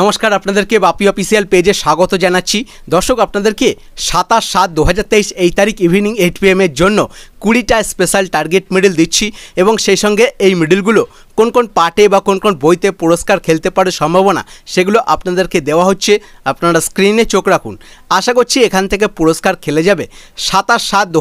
নমস্কার আপনাদেরকে বাপি অফিসিয়াল পেজে স্বাগত জানাচ্ছি দর্শক আপনাদেরকে সাতাশ সাত দু এই তারিখ ইভিনিং এইট পিএমের জন্য কুড়িটা স্পেশাল টার্গেট মেডেল দিচ্ছি এবং সেই সঙ্গে এই মেডেলগুলো কোন কোন পার্টে বা কোন কোন বইতে পুরস্কার খেলতে পারে সম্ভাবনা সেগুলো আপনাদেরকে দেওয়া হচ্ছে আপনারা স্ক্রিনে চোখ রাখুন আশা করছি এখান থেকে পুরস্কার খেলে যাবে সাতাশ সাত দু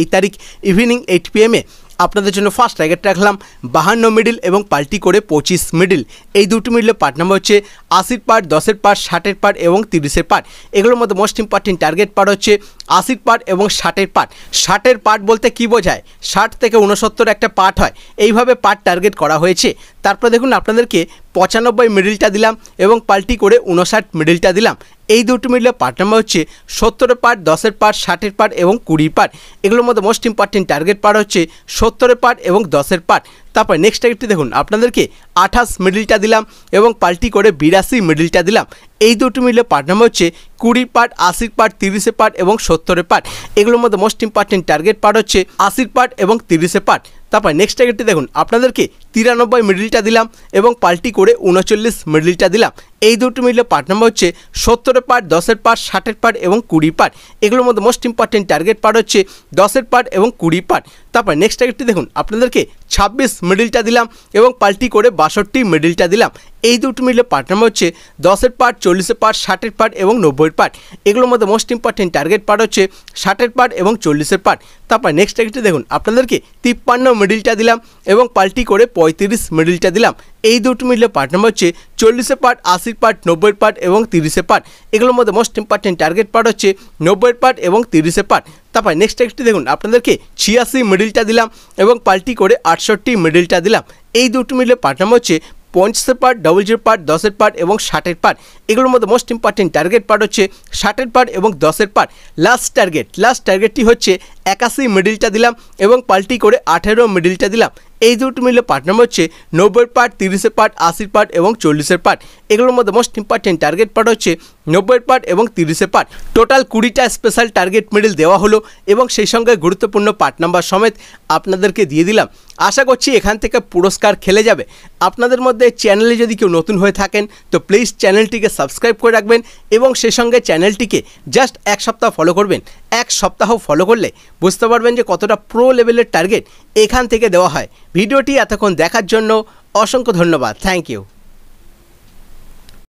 এই তারিখ ইভিনিং এইট পিএমে আপনাদের জন্য ফার্স্ট টার্গেট রাখলাম বাহান্ন মিডিল এবং পাল্টি করে পঁচিশ মিডিল এই দুটি মিডলে পার্ট নাম্বার হচ্ছে আশির পার্ট দশের পার্ট ষাটের পার্ট এবং তিরিশের পার্ট এগুলোর মধ্যে মোস্ট ইম্পর্টেন্ট টার্গেট পার্ট হচ্ছে আশির পাট এবং ষাটের পার্ট ষাটের পাট বলতে কি বোঝায় ষাট থেকে উনসত্তর একটা পার্ট হয় এইভাবে পাট টার্গেট করা হয়েছে তারপর দেখুন আপনাদেরকে পঁচানব্বই মিডিলটা দিলাম এবং পাল্টি করে উনষাট মিডিলটা দিলাম এই দুটো মিডিলের পার্ট নাম্বার হচ্ছে সত্তরের পার্ট দশের পার্ট ষাটের পার্ট এবং কুড়ির পার্ট এগুলোর মধ্যে মোস্ট ইম্পর্টেন্ট টার্গেট পার্ট হচ্ছে সত্তরের পার্ট এবং দশের পার্ট তারপরে নেক্সট টাইপটি দেখুন আপনাদেরকে আঠাশ মিডিলটা দিলাম এবং পাল্টি করে বিরাশি মিডিলটা দিলাম এই দুটো মিলে পার্ট নাম্বার হচ্ছে কুড়ি পার্ট আশির পার্ট তিরিশে পার্ট এবং সত্তরের পার্ট এগুলোর মধ্যে মোস্ট ইম্পর্টেন্ট টার্গেট পার্ট হচ্ছে আশির পার্ট এবং তিরিশে পার্ট তারপর নেক্সট টার্গেটটি দেখুন আপনাদেরকে তিরানব্বই মিডিলটা দিলাম এবং পাল্টি করে উনচল্লিশ মিডিলটা দিলাম এই দুটো মিডলে পার্ট নাম্বার হচ্ছে সত্তরের পার্ট দশের পার্ট ষাটের পার্ট এবং কুড়ি পার্ট এগুলোর মধ্যে মোস্ট ইম্পর্টেন্ট টার্গেট পার্ট হচ্ছে দশের পার্ট এবং কুড়ি পার্ট তারপর নেক্সট টার্গেটটি দেখুন আপনাদেরকে ছাব্বিশ মিডিলটা দিলাম এবং পাল্টি করে বাষট্টি মিডিলটা দিলাম এই দুটো মিলে পার্ট নাম্বার হচ্ছে দশের পার্ট চল্লিশের পার্ট ষাটের পার্ট এবং নব্বইয়ের পার্ট এগুলোর মধ্যে মোস্ট ইম্পর্টেন্ট টার্গেট পার্ট হচ্ছে ষাটের পার্ট এবং চল্লিশের পার্ট তারপর নেক্সট টার্গেটে দেখুন আপনাদেরকে তিপ্পান্ন মিডিলটা দিলাম এবং পাল্টি করে পঁয়ত্রিশ মিডিলটা দিলাম এই দুটো মিলে পার্ট নাম্বার হচ্ছে চল্লিশে পার্ট আশির পার্ট নব্বইয়ের পার্ট এবং তিরিশে পার্ট এগুলোর মধ্যে মোস্ট ইম্পর্টেন্ট টার্গেট পার্ট হচ্ছে নব্বইয়ের পার্ট এবং তিরিশে পার্ট তারপর নেক্সট টেক্সটটি দেখুন আপনাদেরকে ছিয়াশি মিডিলটা দিলাম এবং পাল্টি করে আটষট্টি মিডিলটা দিলাম এই দুটো মিলে পার্ট নাম্বার হচ্ছে পঞ্চাশের পার্ট ডবল জিরো পার্ট দশের পার্ট এবং ষাটের পার্ট এগুলোর মধ্যে মোস্ট ইম্পর্টেন্ট টার্গেট পার্ট হচ্ছে ষাটের পার্ট এবং দশের পার্ট লাস্ট টার্গেট লাস্ট টার্গেটটি হচ্ছে একাশি মিডিলটা দিলাম এবং পাল্টি করে আঠেরো মিডিলটা দিলাম এই দুটো মিলে পার্ট নাম্বার হচ্ছে নব্বই পার্ট তিরিশের পার্ট আশির পার্ট এবং চল্লিশের পার্ট এগুলোর মধ্যে মোস্ট ইম্পর্টেন্ট টার্গেট পার্ট হচ্ছে নব্বই পার্ট এবং তিরিশের পার্ট টোটাল কুড়িটা স্পেশাল টার্গেট মেডেল দেওয়া হলো এবং সেই সঙ্গে গুরুত্বপূর্ণ পার্ট নাম্বার সমেত আপনাদেরকে দিয়ে দিলাম আশা করছি এখান থেকে পুরস্কার খেলে যাবে আপনাদের মধ্যে চ্যানেলে যদি কেউ নতুন হয়ে থাকেন তো প্লিজ চ্যানেলটিকে সাবস্ক্রাইব করে রাখবেন এবং সেই সঙ্গে চ্যানেলটিকে জাস্ট এক সপ্তাহ ফলো করবেন এক সপ্তাহ ফলো করলে বুঝতে পারবেন যে কতটা প্রো লেভেলের টার্গেট এখান থেকে দেওয়া হয় ভিডিওটি এতক্ষণ দেখার জন্য অসংখ্য ধন্যবাদ থ্যাংক ইউ